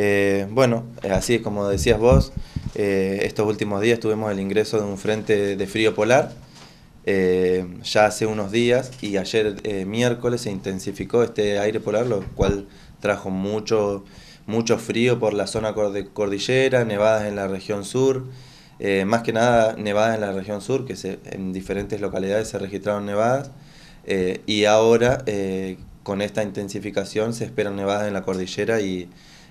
Eh, bueno, así es como decías vos, eh, estos últimos días tuvimos el ingreso de un frente de frío polar, eh, ya hace unos días, y ayer miércoles se intensificó este aire polar, lo cual trajo mucho, mucho frío por la zona cordillera, nevadas en la región sur, más que nada nevadas en la región sur, que en diferentes localidades se registraron nevadas, y ahora con esta intensificación se esperan nevadas en la cordillera y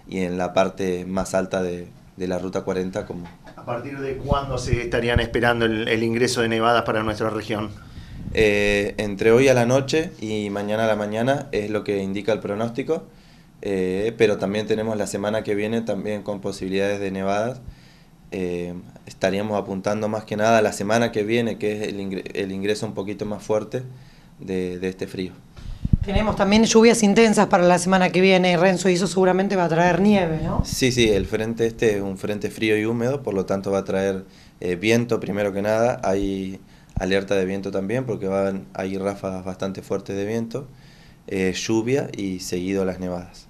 y en la parte más alta de, la Ruta 40. Como... ¿A partir de cuándo se estarían esperando el, ingreso de nevadas para nuestra región? Eh, entre hoy a la noche y mañana a la mañana es lo que indica el pronóstico, eh, pero también tenemos la semana que viene también con posibilidades de nevadas. Eh, estaríamos apuntando más que nada a la semana que viene, que es el, ingreso un poquito más fuerte de este frío. Tenemos también lluvias intensas para la semana que viene. y Renzo hizo seguramente va a traer nieve, ¿no? Sí, sí, el frente este es un frente frío y húmedo, por lo tanto va a traer eh, viento primero que nada. Hay alerta de viento también porque van, hay ráfagas bastante fuertes de viento, eh, lluvia y seguido las nevadas.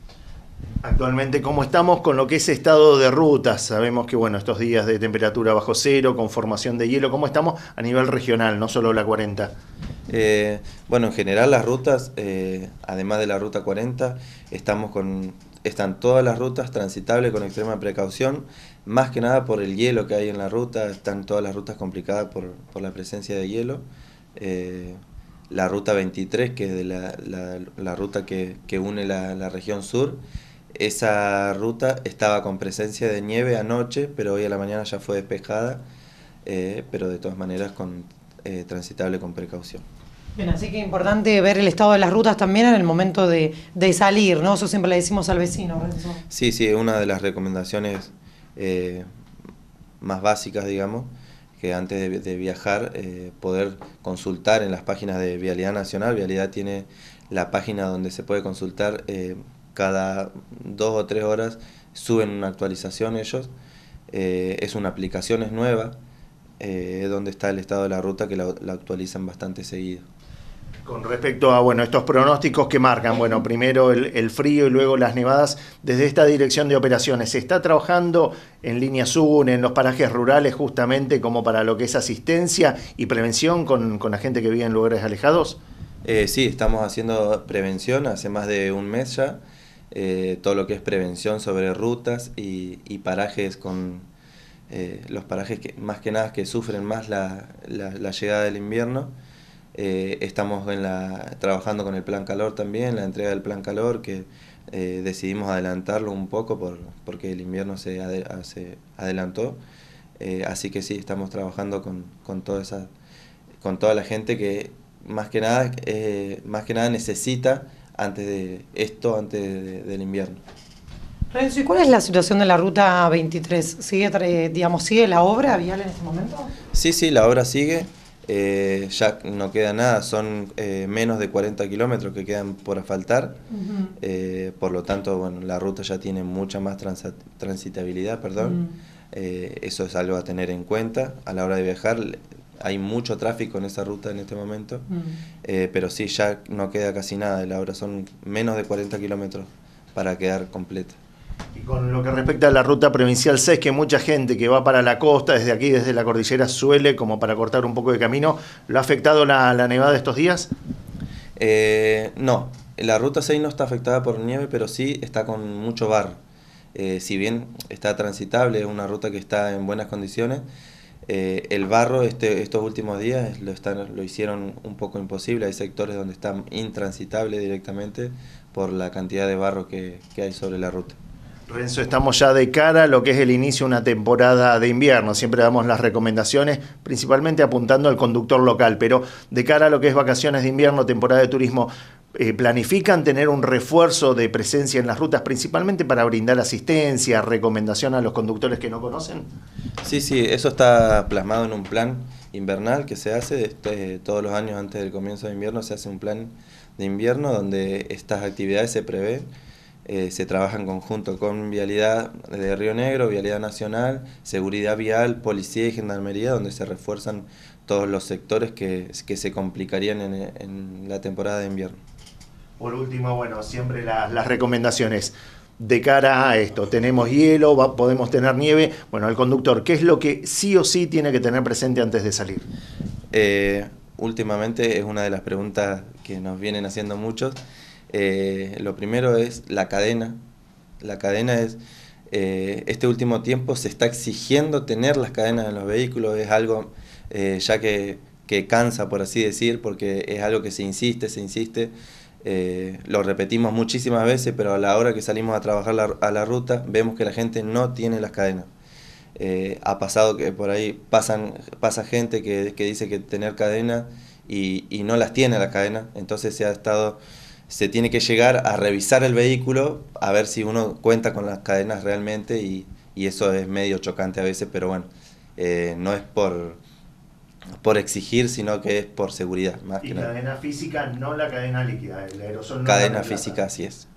Actualmente, ¿cómo estamos con lo que es estado de rutas? Sabemos que, bueno, estos días de temperatura bajo cero, con formación de hielo, ¿cómo estamos a nivel regional, no solo la 40? Eh, bueno, en general las rutas, eh, además de la ruta 40, estamos con, están todas las rutas transitables con extrema precaución, más que nada por el hielo que hay en la ruta, están todas las rutas complicadas por, la presencia de hielo. Eh, la ruta 23, que es de la, la, la ruta que, une la, la, región sur, esa ruta estaba con presencia de nieve anoche, pero hoy a la mañana ya fue despejada, pero de todas maneras con, transitable con precaución así que importante ver el estado de las rutas también en el momento de, salir, ¿no? Eso siempre le decimos al vecino. Sí, sí, una de las recomendaciones eh, más básicas, digamos, que antes de, viajar eh, poder consultar en las páginas de Vialidad Nacional. Vialidad tiene la página donde se puede consultar eh, cada dos o tres horas, suben una actualización ellos. es una aplicación, es nueva, donde está el estado de la ruta que la actualizan bastante seguido. Con respecto a bueno, estos pronósticos que marcan, bueno, primero el, frío y luego las nevadas, desde esta dirección de operaciones, ¿se está trabajando en línea sur, en los parajes rurales, justamente como para lo que es asistencia y prevención con, la gente que vive en lugares alejados? Eh, sí, estamos haciendo prevención hace más de un mes ya, eh, todo lo que es prevención sobre rutas y, parajes con eh, los parajes que más que nada que sufren más la llegada del invierno. Eh, estamos en la, trabajando con el plan calor también, la entrega del plan calor, que eh, decidimos adelantarlo un poco por, porque el invierno se, adelantó. Eh, así que sí, estamos trabajando con, toda con toda la gente que más que nada, más que nada necesita antes de esto, antes del invierno. ¿y cuál es la situación de la ruta 23? ¿Sigue, digamos, ¿Sigue la obra vial en este momento? Sí, sí, la obra sigue. Eh, ya no queda nada, son eh, menos de 40 kilómetros que quedan por asfaltar, eh, por lo tanto, bueno, la ruta ya tiene mucha más transitabilidad, perdón. eso es algo a tener en cuenta a la hora de viajar. Hay mucho tráfico en esa ruta en este momento, pero sí, ya no queda casi nada de la hora son menos de 40 kilómetros para quedar completa. Y con lo que respecta a la ruta provincial 6, que mucha gente que va para la costa, desde aquí, desde la cordillera, suele, como para cortar un poco de camino, ¿lo ha afectado la, la nevada estos días? Eh, no, la ruta 6 no está afectada por nieve, pero sí está con mucho barro. Eh, si bien está transitable, es una ruta que está en buenas condiciones, eh, el barro este, estos últimos días lo, están, lo hicieron un poco imposible, hay sectores donde está intransitable directamente por la cantidad de barro que hay sobre la ruta. Renzo, estamos ya de cara a lo que es el inicio de una temporada de invierno. Siempre damos las recomendaciones, principalmente apuntando al conductor local, pero de cara a lo que es vacaciones de invierno, temporada de turismo, eh, ¿planifican tener un refuerzo de presencia en las rutas, principalmente para brindar asistencia, recomendación a los conductores que no conocen? Sí, sí, eso está plasmado en un plan invernal que se hace todos los años antes del comienzo de invierno, se hace un plan de invierno donde estas actividades se prevén eh, se trabaja en conjunto con Vialidad de Río Negro, Vialidad Nacional, Seguridad Vial, Policía y Gendarmería, donde se refuerzan todos los sectores que, se complicarían en, la temporada de invierno. Por último, bueno, siempre las recomendaciones de cara a esto. Tenemos hielo, podemos tener nieve. Bueno, el conductor, ¿qué es lo que sí o sí tiene que tener presente antes de salir? Eh, últimamente es una de las preguntas que nos vienen haciendo muchos. Eh, lo primero es la cadena. La cadena es, eh, este último tiempo se está exigiendo tener las cadenas en los vehículos, es algo eh, ya que, cansa, por así decir, porque es algo que se insiste, se insiste. Eh, lo repetimos muchísimas veces, pero a la hora que salimos a trabajar a la ruta vemos que la gente no tiene las cadenas. ha pasado que por ahí pasan, pasa gente que, dice que tener cadena y, no las tiene las cadenas entonces se ha estado se tiene que llegar a revisar el vehículo, a ver si uno cuenta con las cadenas realmente y, y eso es medio chocante a veces, pero bueno, eh, no es por, por exigir, sino que es por seguridad. Más y cadena física, no la cadena líquida, el aerosol. cadena física, así es.